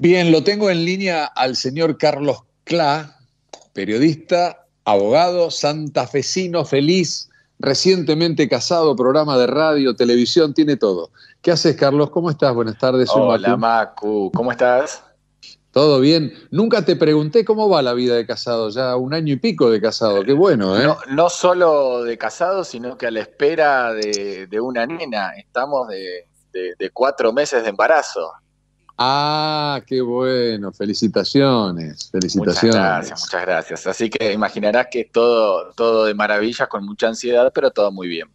Bien, lo tengo en línea al señor Carlos Cla, periodista, abogado, santafesino, feliz, recientemente casado, programa de radio, televisión, tiene todo. ¿Qué haces, Carlos? ¿Cómo estás? Buenas tardes. Hola, Macu. ¿Cómo estás? Todo bien. Nunca te pregunté cómo va la vida de casado, ya un año y pico de casado, qué bueno, ¿eh? No, solo de casado, sino que a la espera de, una nena. Estamos de, de cuatro meses de embarazo. Ah, qué bueno, felicitaciones, felicitaciones. Muchas gracias, muchas gracias. Así que imaginarás que todo, todo de maravillas, con mucha ansiedad, pero todo muy bien.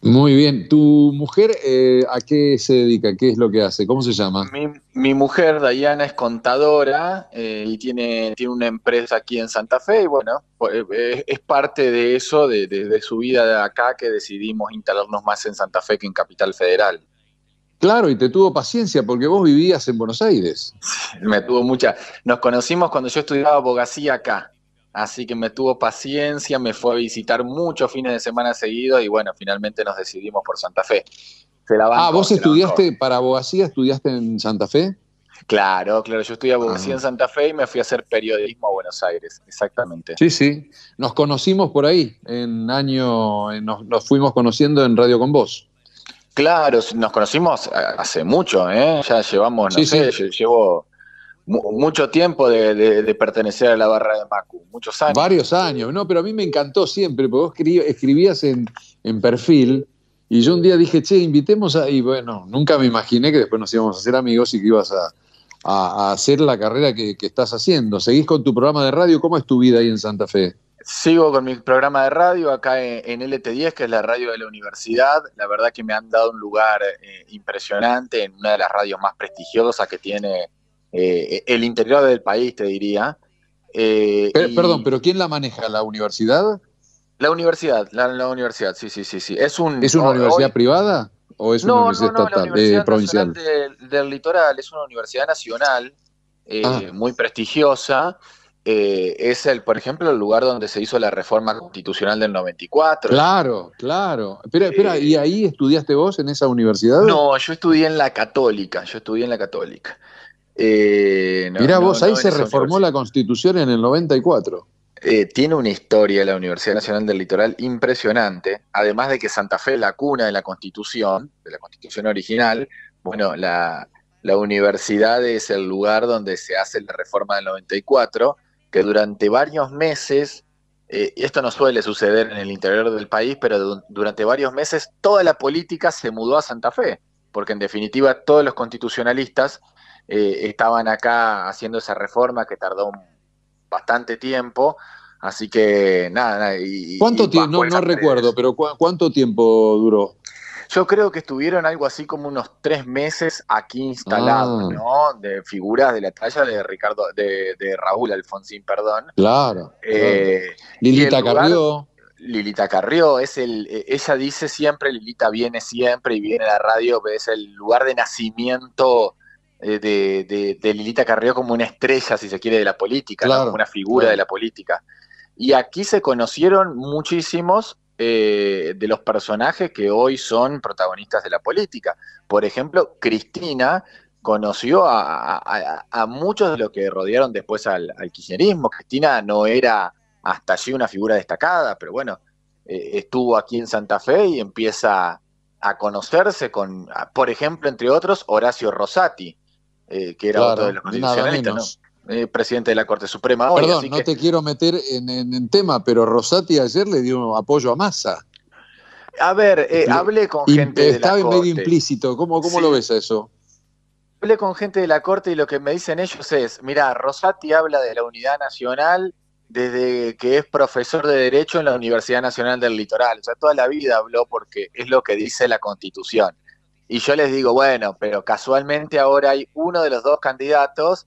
Muy bien. ¿Tu mujer eh, a qué se dedica? ¿Qué es lo que hace? ¿Cómo se llama? Mi, mujer, Dayana, es contadora eh, y tiene, tiene una empresa aquí en Santa Fe y bueno, pues, eh, es parte de eso, de, de su vida de acá, que decidimos instalarnos más en Santa Fe que en Capital Federal. Claro, y te tuvo paciencia porque vos vivías en Buenos Aires. Me tuvo mucha. Nos conocimos cuando yo estudiaba abogacía acá. Así que me tuvo paciencia, me fue a visitar muchos fines de semana seguidos y bueno, finalmente nos decidimos por Santa Fe. ah, vos estudiaste para abogacía, estudiaste en Santa Fe. Claro, claro, yo estudié abogacía ah. en Santa Fe y me fui a hacer periodismo a Buenos Aires, exactamente. Sí, sí, nos conocimos por ahí, en año, eh, nos, nos fuimos conociendo en Radio con Vos. Claro, nos conocimos eh, hace mucho, ¿eh? ya llevamos, no sé, llevo mucho tiempo de, pertenecer a la barra de Macu, muchos años. Varios años, no, pero a mí me encantó siempre, porque vos escribías en, perfil y yo un día dije, che, invitemos a... Y bueno, nunca me imaginé que después nos íbamos a hacer amigos y que ibas a, hacer la carrera que, que, estás haciendo. Seguís con tu programa de radio, ¿cómo es tu vida ahí en Santa Fe? Sigo con mi programa de radio acá en, LT10, que es la radio de la universidad. La verdad que me han dado un lugar eh, impresionante en una de las radios más prestigiosas que tiene eh, el interior del país, te diría. Eh, perdón, pero ¿quién la maneja? ¿La universidad? La universidad, la, universidad, sí, sí, sí, sí. ¿Es, una universidad privada o es una universidad no, no, estatal, la universidad Del, litoral, es una universidad nacional, ah. muy prestigiosa. Eh, es el, por ejemplo, el lugar donde se hizo la reforma constitucional del 94. Claro, claro. Espera, espera, ¿y ahí eh, estudiaste vos en esa universidad? No, yo estudié en la católica, yo estudié en la católica. Eh, Mirá vos, ahí se reformó la constitución en el 94. Eh, tiene una historia la Universidad Nacional del Litoral impresionante, además de que Santa Fe es la cuna de la Constitución, de la Constitución original, bueno, la, la universidad es el lugar donde se hace la reforma del 94, que durante varios meses, eh, y esto no suele suceder en el interior del país, pero durante varios meses toda la política se mudó a Santa Fe, porque en definitiva todos los constitucionalistas eh, estaban acá haciendo esa reforma que tardó bastante tiempo. Así que nada, nada y, ¿Cuánto tiempo? No, recuerdo, pero ¿cuánto tiempo duró? Yo creo que estuvieron algo así como unos tres meses aquí instalados, ah. ¿no? De figuras de la talla de Ricardo, de, Raúl Alfonsín, perdón. Claro. Eh, Lilita Carrió. Lilita Carrió, es el, e, ella dice siempre, Lilita viene siempre y viene a la radio, es el lugar de nacimiento eh, de, Lilita Carrió como una estrella, si se quiere, de la política, como una figura de la política. Y aquí se conocieron muchísimos eh, de los personajes que hoy son protagonistas de la política. Por ejemplo, Cristina conoció a, muchos de los que rodearon después al, al, kirchnerismo. Cristina no era hasta allí una figura destacada, pero bueno, eh, estuvo aquí en Santa Fe y empieza a conocerse con, por ejemplo, entre otros, Horacio Rosati, eh, que era otro de los constitucionalistas. Eh, presidente de la Corte Suprema Perdón, no te quiero meter en, en, tema, pero Rosati ayer le dio apoyo a Massa. A ver, eh, este, hablé con gente. de la Corte. Estaba en medio implícito. ¿Cómo, cómo lo ves eso? Hablé con gente de la Corte y lo que me dicen ellos es: mira, Rosati habla de la unidad nacional desde que es profesor de Derecho en la Universidad Nacional del Litoral. O sea, toda la vida habló porque es lo que dice la Constitución. Y yo les digo, bueno, pero casualmente ahora hay uno de los dos candidatos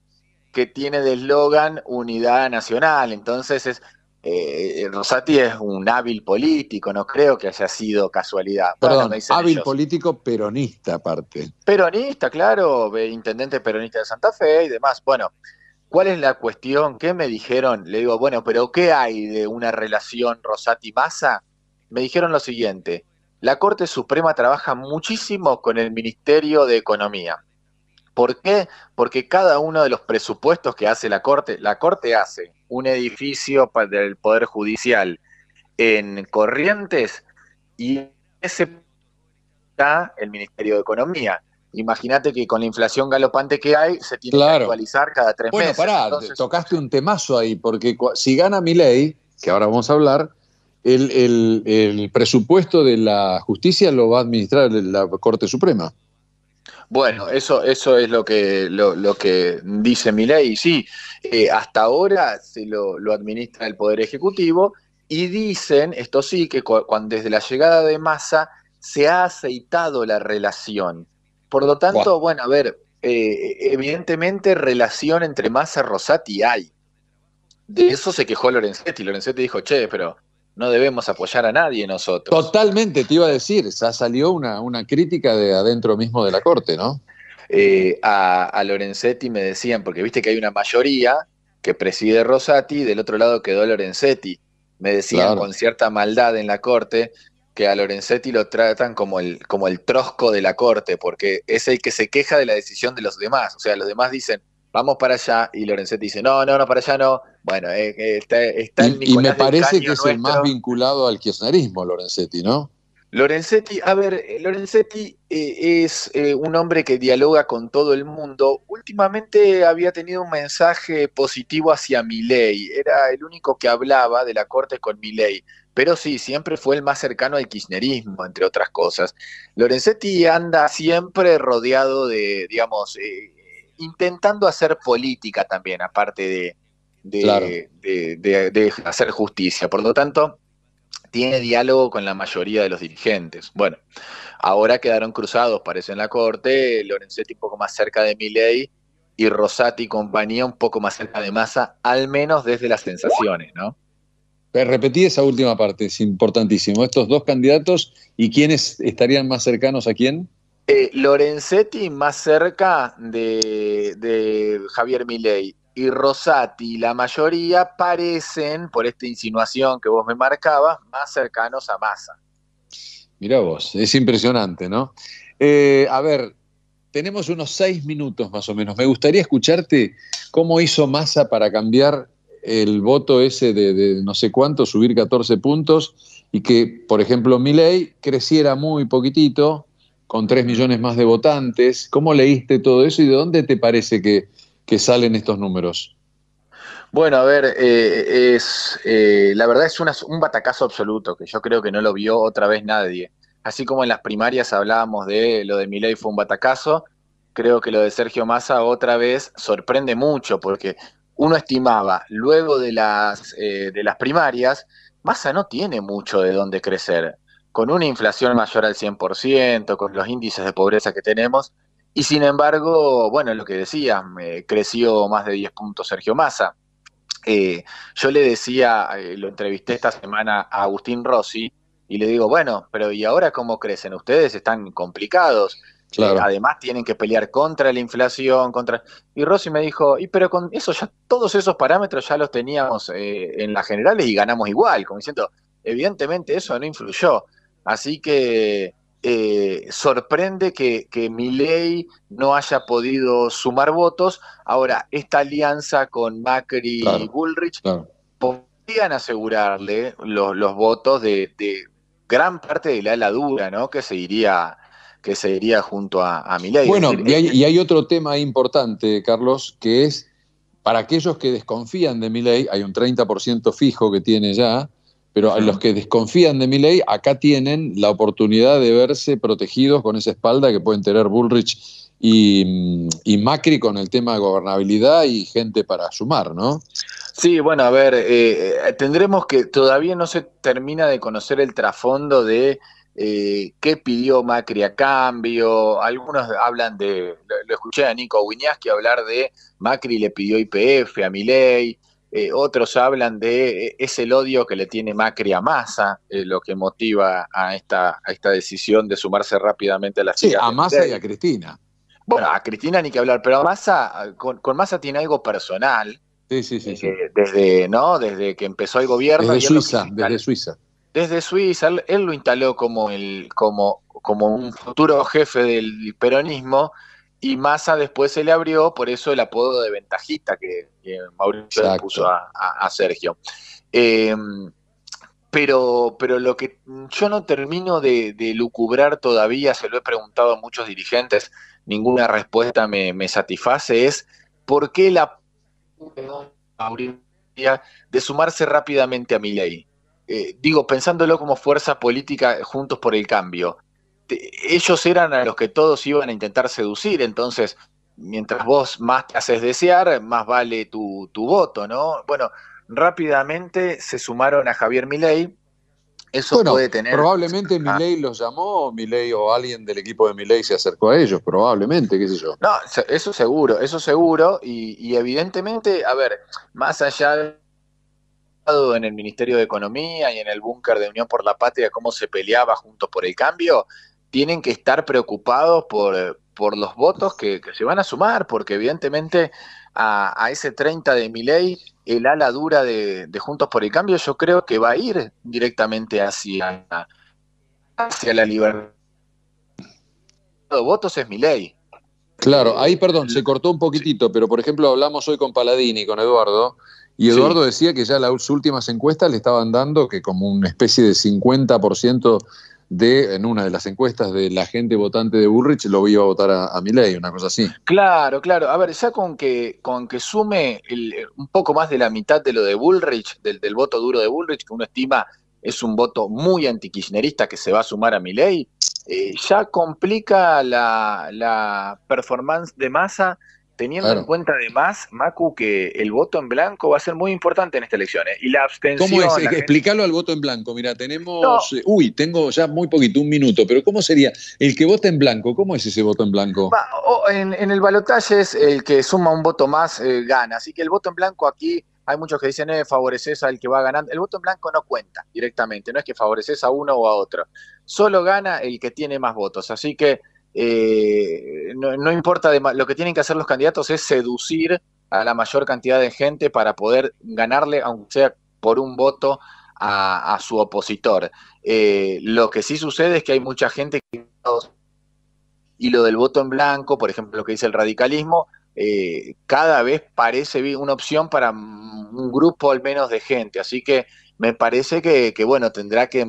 que tiene de eslogan unidad nacional. Entonces es eh, eh, Rosati es un hábil político, no creo que haya sido casualidad. Perdón, hábil político peronista aparte. Peronista, claro, intendente peronista de Santa Fe y demás. Bueno, ¿cuál es la cuestión? ¿Qué me dijeron? Le digo, bueno, pero ¿qué hay de una relación Rosati-Massa? Me dijeron lo siguiente, la Corte Suprema trabaja muchísimo con el Ministerio de Economía. ¿Por qué? Porque cada uno de los presupuestos que hace la Corte, la Corte hace un edificio del Poder Judicial en Corrientes y ese está el Ministerio de Economía. Imagínate que con la inflación galopante que hay, se tiene que actualizar cada tres meses. Bueno, pará, tocaste un temazo ahí, porque si gana mi ley, que ahora vamos a hablar, el, el, el presupuesto de la justicia lo va a administrar la Corte Suprema. Bueno, eso, eso es lo que, lo, lo que dice Milei. Sí, eh, hasta ahora se lo, administra el Poder Ejecutivo y dicen, esto sí, que cuando, desde la llegada de Massa se ha aceitado la relación. Por lo tanto, bueno, a ver, eh, evidentemente relación entre Massa Rosati hay. De eso se quejó Lorenzetti. Lorenzetti dijo, che, pero no debemos apoyar a nadie nosotros. Totalmente, te iba a decir, ya salió una, una crítica de adentro mismo de la Corte, ¿no? Eh, a, Lorenzetti me decían, porque viste que hay una mayoría que preside Rosati del otro lado quedó Lorenzetti. Me decían con cierta maldad en la Corte que a Lorenzetti lo tratan como el, como el trosco de la Corte, porque es el que se queja de la decisión de los demás. O sea, los demás dicen, vamos para allá, y Lorenzetti dice, no, no, no, para allá no. Bueno, eh, eh, está, está y, Y me parece que es el más vinculado al kirchnerismo, Lorenzetti, ¿no? Lorenzetti, a ver, eh, Lorenzetti es un hombre que dialoga con todo el mundo. Últimamente había tenido un mensaje positivo hacia Milei, era el único que hablaba de la corte con Milei, pero sí, siempre fue el más cercano al kirchnerismo, entre otras cosas. Lorenzetti anda siempre rodeado de, digamos, intentando hacer política también, aparte de, hacer justicia. Por lo tanto, tiene diálogo con la mayoría de los dirigentes. Bueno, ahora quedaron cruzados, parece, en la corte, Lorenzetti un poco más cerca de Milei y Rosati y compañía un poco más cerca de Massa, al menos desde las sensaciones, ¿no? Repetí esa última parte, es importantísimo. Estos dos candidatos y quiénes estarían más cercanos a quién? Eh, Lorenzetti más cerca de, Javier Milei y Rosati, la mayoría parecen, por esta insinuación que vos me marcabas, más cercanos a Massa. Mirá vos, es impresionante, ¿no? Eh, a ver, tenemos unos seis minutos más o menos. Me gustaría escucharte cómo hizo Massa para cambiar el voto ese de, no sé cuánto, subir 14 puntos, y que, por ejemplo, Milei creciera muy poquitito con 3 millones más de votantes. ¿Cómo leíste todo eso y de dónde te parece que, salen estos números? Bueno, a ver, eh, es, eh, la verdad es un batacazo absoluto, que yo creo que no lo vio otra vez nadie. Así como en las primarias hablábamos de lo de Milei fue un batacazo, creo que lo de Sergio Massa otra vez sorprende mucho, porque uno estimaba, luego de las, eh, de las primarias, Massa no tiene mucho de dónde crecer con una inflación mayor al 100%, con los índices de pobreza que tenemos, y sin embargo, bueno, lo que decía, creció más de 10 puntos Sergio Massa. Eh, yo le decía, eh, lo entrevisté esta semana a Agustín Rossi, y le digo, bueno, pero ¿y ahora cómo crecen? Ustedes están complicados. Eh, además tienen que pelear contra la inflación, contra... Y Rossi me dijo, y pero con eso ya, todos esos parámetros ya los teníamos en las generales y ganamos igual, como diciendo, evidentemente eso no influyó. Así que eh, sorprende que, que Milei no haya podido sumar votos. Ahora, esta alianza con Macri y Bullrich podrían asegurarle los, votos de, gran parte de la dura, ¿no? que se iría que junto a, a Milei. Bueno, y, hay, otro tema importante, Carlos, que es para aquellos que desconfían de Milei, hay un 30% fijo que tiene ya, pero a los que desconfían de Milei, acá tienen la oportunidad de verse protegidos con esa espalda que pueden tener Bullrich mm, y, Macri con el tema de gobernabilidad y gente para sumar, ¿no? Sí, bueno, a ver, eh, eh, tendremos que, todavía no se termina de conocer el trasfondo de eh, qué pidió Macri a cambio. Algunos hablan de, lo, escuché a Nico Wiñaski hablar de Macri le pidió IPF a Milei, eh, otros hablan de eh, es el odio que le tiene Macri a Massa, eh, lo que motiva a esta, a esta decisión de sumarse rápidamente a la Sí, a Massa y a Cristina. Bueno, a Cristina ni que hablar, pero a Massa, con, Massa tiene algo personal. Sí, sí, sí. desde, ¿no? desde que empezó el gobierno. Desde Suiza, desde Suiza. él, él, lo instaló como, el, como, como un futuro jefe del peronismo y Massa después se le abrió, por eso el apodo de ventajita que, Mauricio le puso a, Sergio. Em, pero, pero lo que yo no termino de, lucubrar todavía, se lo he preguntado a muchos dirigentes, ninguna respuesta me, satisface, es por qué la de sumarse rápidamente a mi ley. Eh, digo, pensándolo como fuerza política juntos por el cambio ellos eran a los que todos iban a intentar seducir, entonces mientras vos más haces desear, más vale tu, voto, ¿no? Bueno, rápidamente se sumaron a Javier Milei. Eso puede tener. Probablemente ah. Milei los llamó, Milei o alguien del equipo de Milei se acercó a ellos, probablemente, qué sé yo. No, eso seguro, eso seguro. Y, y evidentemente, a ver, más allá de en el Ministerio de Economía y en el búnker de Unión por la Patria, cómo se peleaba junto por el cambio, tienen que estar preocupados por, los votos que, se van a sumar, porque evidentemente a, ese 30 de ley, el ala dura de, Juntos por el Cambio, yo creo que va a ir directamente hacia, hacia la libertad. Votos es ley. Claro, eh, ahí perdón, se cortó un poquitito, pero por ejemplo hablamos hoy con Paladini, con Eduardo, y Eduardo decía que ya las últimas encuestas le estaban dando que como una especie de 50% de, en una de las encuestas de la gente votante de Bullrich, lo iba a votar a, a una cosa así. Claro, claro. A ver, ya con que, con que sume un poco más de la mitad de lo de Bullrich, del, voto duro de Bullrich, que uno estima es un voto muy antikirchnerista que se va a sumar a Milei, eh, ya complica la, la performance de masa teniendo en cuenta además, Macu, que el voto en blanco va a ser muy importante en estas elecciones. ¿eh? Y la abstención. ¿Cómo es? Explicarlo al voto en blanco. Mira, tenemos. Eh, uy, tengo ya muy poquito, un minuto, pero ¿cómo sería? El que vota en blanco, ¿cómo es ese voto en blanco? en, el balotaje es el que suma un voto más, eh, gana. Así que el voto en blanco aquí. Hay muchos que dicen, eh, favoreces al que va ganando. El voto en blanco no cuenta directamente, no es que favoreces a uno o a otro. Solo gana el que tiene más votos. Así que eh, no, importa, lo que tienen que hacer los candidatos es seducir a la mayor cantidad de gente para poder ganarle, aunque sea por un voto, a, su opositor. Eh, lo que sí sucede es que hay mucha gente que... Y lo del voto en blanco, por ejemplo, lo que dice el radicalismo, eh, cada vez parece una opción para un grupo al menos de gente. Así que me parece que, bueno, tendrá que a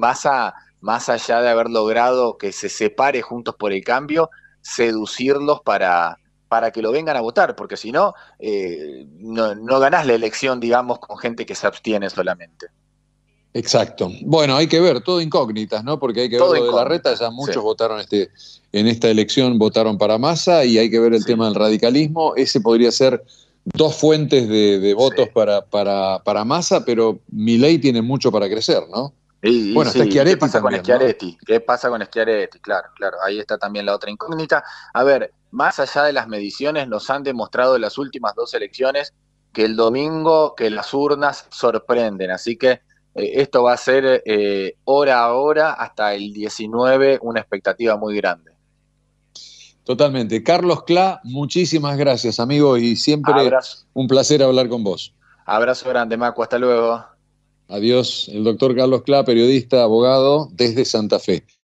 más allá de haber logrado que se separe juntos por el cambio, seducirlos para, para que lo vengan a votar, porque si eh, no, no, ganás la elección, digamos, con gente que se abstiene solamente. Exacto. Bueno, hay que ver, todo incógnitas, ¿no? Porque hay que ver lo de la reta, ya muchos votaron este, en esta elección, votaron para Massa y hay que ver el tema del radicalismo. Ese podría ser dos fuentes de, votos para, para, para Massa, pero Milei tiene mucho para crecer, ¿no? bueno, ¿Qué pasa con Schiaretti? ¿Qué pasa con Schiaretti? Claro, claro, ahí está también la otra incógnita. A ver, más allá de las mediciones, nos han demostrado en las últimas dos elecciones que el domingo, que las urnas sorprenden. Así que eh, esto va a ser eh, hora a hora hasta el 19, una expectativa muy grande. Totalmente. Carlos Cla, muchísimas gracias, amigo, y siempre un placer hablar con vos. Abrazo grande, Macu. Hasta luego. Adiós, el doctor Carlos Cla, periodista, abogado, desde Santa Fe.